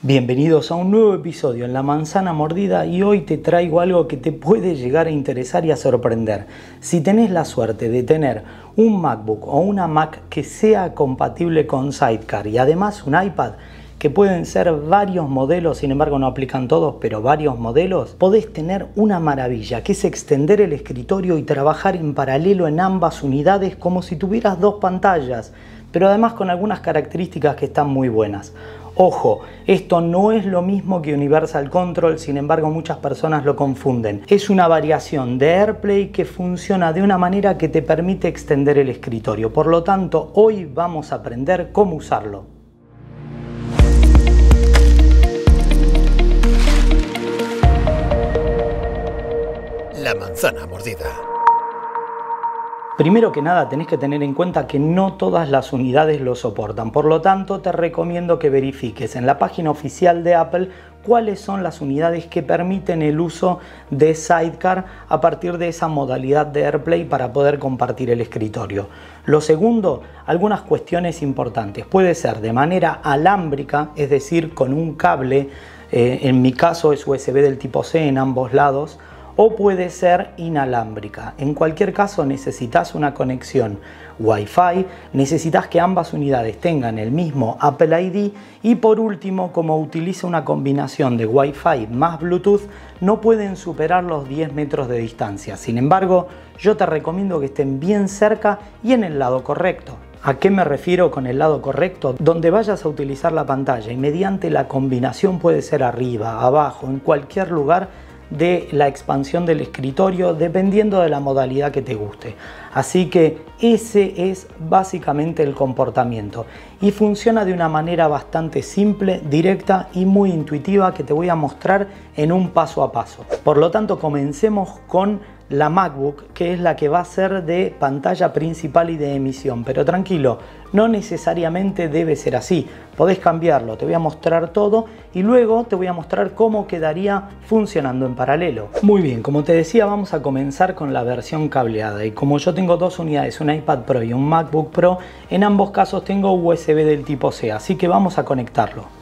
Bienvenidos a un nuevo episodio en La Manzana Mordida y hoy te traigo algo que te puede llegar a interesar y a sorprender. Si tenés la suerte de tener un MacBook o una Mac que sea compatible con Sidecar y además un iPad, que pueden ser varios modelos, sin embargo no aplican todos, pero varios modelos, podés tener una maravilla, que es extender el escritorio y trabajar en paralelo en ambas unidades como si tuvieras dos pantallas pero además con algunas características que están muy buenas. Ojo, esto no es lo mismo que Universal Control, sin embargo muchas personas lo confunden. Es una variación de AirPlay que funciona de una manera que te permite extender el escritorio. Por lo tanto, hoy vamos a aprender cómo usarlo. La manzana mordida. Primero que nada, tenés que tener en cuenta que no todas las unidades lo soportan, por lo tanto te recomiendo que verifiques en la página oficial de Apple cuáles son las unidades que permiten el uso de Sidecar a partir de esa modalidad de AirPlay para poder compartir el escritorio. Lo segundo, algunas cuestiones importantes. Puede ser de manera alámbrica, es decir, con un cable, eh, en mi caso es USB del tipo C en ambos lados, o puede ser inalámbrica. En cualquier caso necesitas una conexión Wi-Fi, necesitas que ambas unidades tengan el mismo Apple ID y por último, como utiliza una combinación de Wi-Fi más Bluetooth, no pueden superar los 10 metros de distancia. Sin embargo, yo te recomiendo que estén bien cerca y en el lado correcto. ¿A qué me refiero con el lado correcto? Donde vayas a utilizar la pantalla y mediante la combinación puede ser arriba, abajo, en cualquier lugar, de la expansión del escritorio dependiendo de la modalidad que te guste. Así que ese es básicamente el comportamiento y funciona de una manera bastante simple, directa y muy intuitiva que te voy a mostrar en un paso a paso. Por lo tanto, comencemos con la MacBook, que es la que va a ser de pantalla principal y de emisión. Pero tranquilo, no necesariamente debe ser así. Podés cambiarlo, te voy a mostrar todo y luego te voy a mostrar cómo quedaría funcionando en paralelo. Muy bien, como te decía, vamos a comenzar con la versión cableada. Y como yo tengo dos unidades, un iPad Pro y un MacBook Pro, en ambos casos tengo USB del tipo C, así que vamos a conectarlo.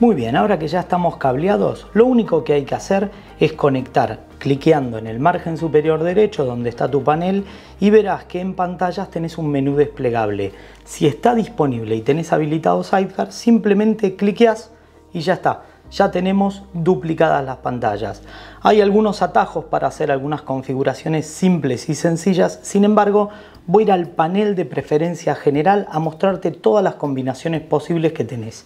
Muy bien, ahora que ya estamos cableados, lo único que hay que hacer es conectar cliqueando en el margen superior derecho donde está tu panel y verás que en pantallas tenés un menú desplegable. Si está disponible y tenés habilitado Sidecar, simplemente cliqueas y ya está. Ya tenemos duplicadas las pantallas. Hay algunos atajos para hacer algunas configuraciones simples y sencillas, sin embargo, voy a ir al panel de preferencia general a mostrarte todas las combinaciones posibles que tenés.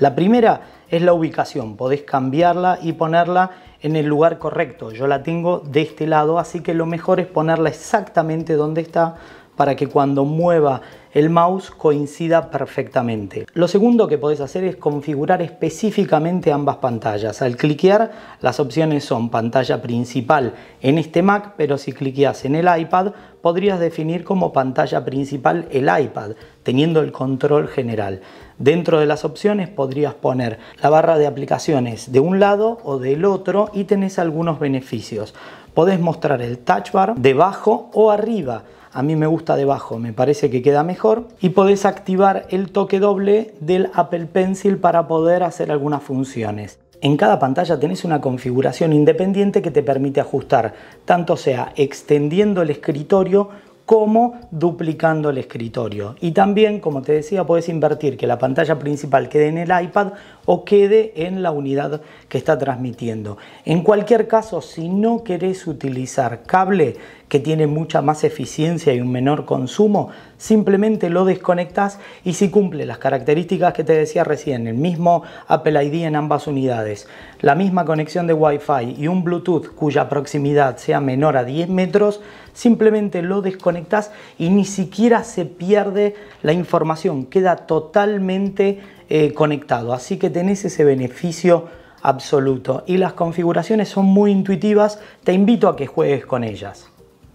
La primera es la ubicación, podés cambiarla y ponerla en el lugar correcto. Yo la tengo de este lado, así que lo mejor es ponerla exactamente donde está para que cuando mueva el mouse coincida perfectamente. Lo segundo que podés hacer es configurar específicamente ambas pantallas. Al cliquear las opciones son pantalla principal en este Mac, pero si cliqueas en el iPad podrías definir como pantalla principal el iPad, teniendo el control general. Dentro de las opciones podrías poner la barra de aplicaciones de un lado o del otro y tenés algunos beneficios. Podés mostrar el touch bar debajo o arriba a mí me gusta debajo, me parece que queda mejor. Y podés activar el toque doble del Apple Pencil para poder hacer algunas funciones. En cada pantalla tenés una configuración independiente que te permite ajustar, tanto sea extendiendo el escritorio como duplicando el escritorio. Y también, como te decía, podés invertir que la pantalla principal quede en el iPad o quede en la unidad que está transmitiendo. En cualquier caso, si no querés utilizar cable que tiene mucha más eficiencia y un menor consumo, simplemente lo desconectas y si cumple las características que te decía recién, el mismo Apple ID en ambas unidades, la misma conexión de Wi-Fi y un Bluetooth cuya proximidad sea menor a 10 metros, simplemente lo desconectas y ni siquiera se pierde la información, queda totalmente eh, conectado. Así que tenés ese beneficio absoluto. Y las configuraciones son muy intuitivas, te invito a que juegues con ellas.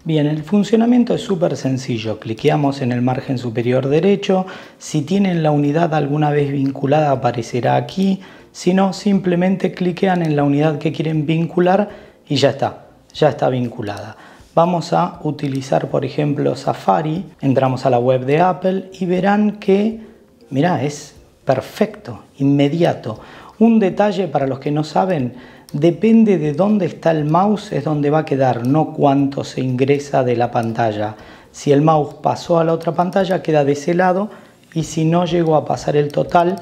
Bien, el funcionamiento es súper sencillo. Cliqueamos en el margen superior derecho. Si tienen la unidad alguna vez vinculada aparecerá aquí. Si no, simplemente cliquean en la unidad que quieren vincular y ya está, ya está vinculada. Vamos a utilizar, por ejemplo, Safari. Entramos a la web de Apple y verán que, mirá, es perfecto, inmediato. Un detalle para los que no saben, depende de dónde está el mouse es donde va a quedar, no cuánto se ingresa de la pantalla. Si el mouse pasó a la otra pantalla queda de ese lado y si no llegó a pasar el total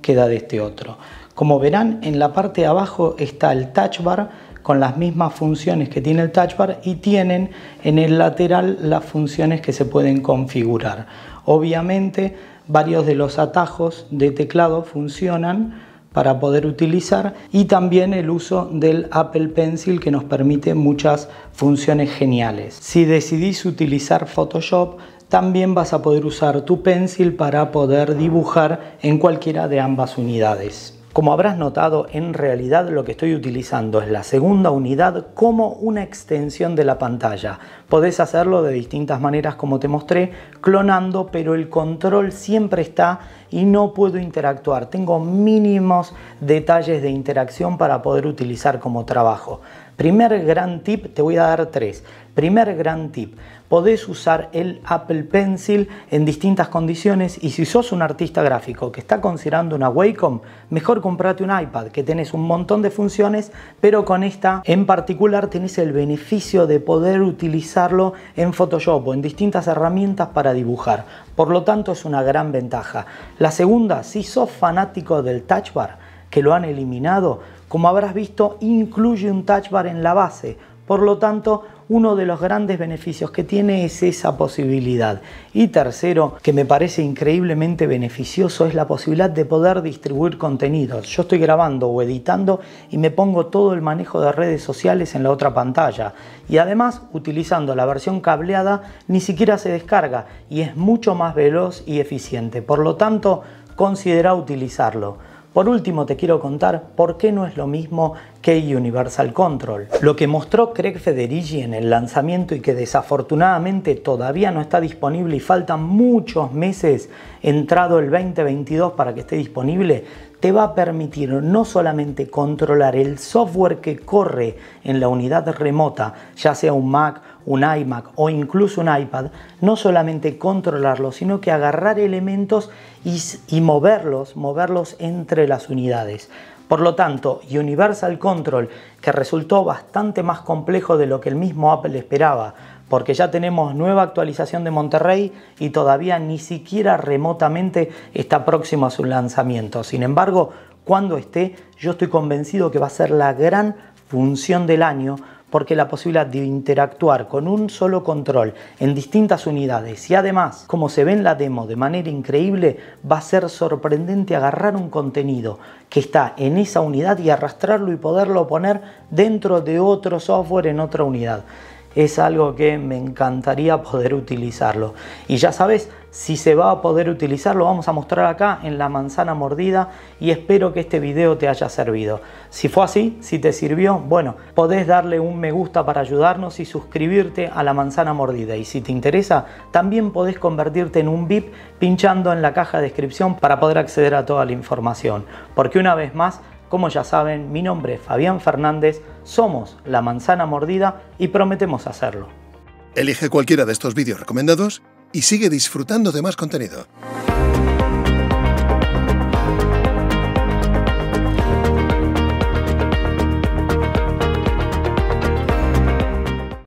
queda de este otro. Como verán en la parte de abajo está el touch bar con las mismas funciones que tiene el touch bar y tienen en el lateral las funciones que se pueden configurar. Obviamente varios de los atajos de teclado funcionan para poder utilizar y también el uso del Apple Pencil que nos permite muchas funciones geniales. Si decidís utilizar Photoshop, también vas a poder usar tu Pencil para poder dibujar en cualquiera de ambas unidades. Como habrás notado, en realidad lo que estoy utilizando es la segunda unidad como una extensión de la pantalla. Podés hacerlo de distintas maneras como te mostré, clonando, pero el control siempre está y no puedo interactuar. Tengo mínimos detalles de interacción para poder utilizar como trabajo. Primer gran tip, te voy a dar tres. Primer gran tip, podés usar el Apple Pencil en distintas condiciones y si sos un artista gráfico que está considerando una Wacom, mejor comprate un iPad que tenés un montón de funciones, pero con esta en particular tenés el beneficio de poder utilizarlo en Photoshop o en distintas herramientas para dibujar. Por lo tanto es una gran ventaja. La segunda, si sos fanático del Touch Bar, que lo han eliminado, como habrás visto, incluye un touch bar en la base, por lo tanto, uno de los grandes beneficios que tiene es esa posibilidad. Y tercero, que me parece increíblemente beneficioso, es la posibilidad de poder distribuir contenidos. Yo estoy grabando o editando y me pongo todo el manejo de redes sociales en la otra pantalla. Y además, utilizando la versión cableada, ni siquiera se descarga y es mucho más veloz y eficiente. Por lo tanto, considera utilizarlo. Por último te quiero contar por qué no es lo mismo que Universal Control. Lo que mostró Craig Federici en el lanzamiento y que desafortunadamente todavía no está disponible y faltan muchos meses entrado el 2022 para que esté disponible, te va a permitir no solamente controlar el software que corre en la unidad remota, ya sea un Mac, un iMac o incluso un iPad, no solamente controlarlo, sino que agarrar elementos y, moverlos, moverlos entre las unidades. Por lo tanto, Universal Control, que resultó bastante más complejo de lo que el mismo Apple esperaba, porque ya tenemos nueva actualización de Monterrey y todavía ni siquiera remotamente está próximo a su lanzamiento. Sin embargo, cuando esté, yo estoy convencido que va a ser la gran función del año porque la posibilidad de interactuar con un solo control en distintas unidades y además, como se ve en la demo de manera increíble, va a ser sorprendente agarrar un contenido que está en esa unidad y arrastrarlo y poderlo poner dentro de otro software en otra unidad. Es algo que me encantaría poder utilizarlo. Y ya sabes, si se va a poder utilizar, lo vamos a mostrar acá en la manzana mordida y espero que este video te haya servido. Si fue así, si te sirvió, bueno, podés darle un me gusta para ayudarnos y suscribirte a la manzana mordida. Y si te interesa, también podés convertirte en un VIP pinchando en la caja de descripción para poder acceder a toda la información. Porque una vez más, como ya saben, mi nombre es Fabián Fernández, somos La Manzana Mordida y prometemos hacerlo. Elige cualquiera de estos vídeos recomendados y sigue disfrutando de más contenido.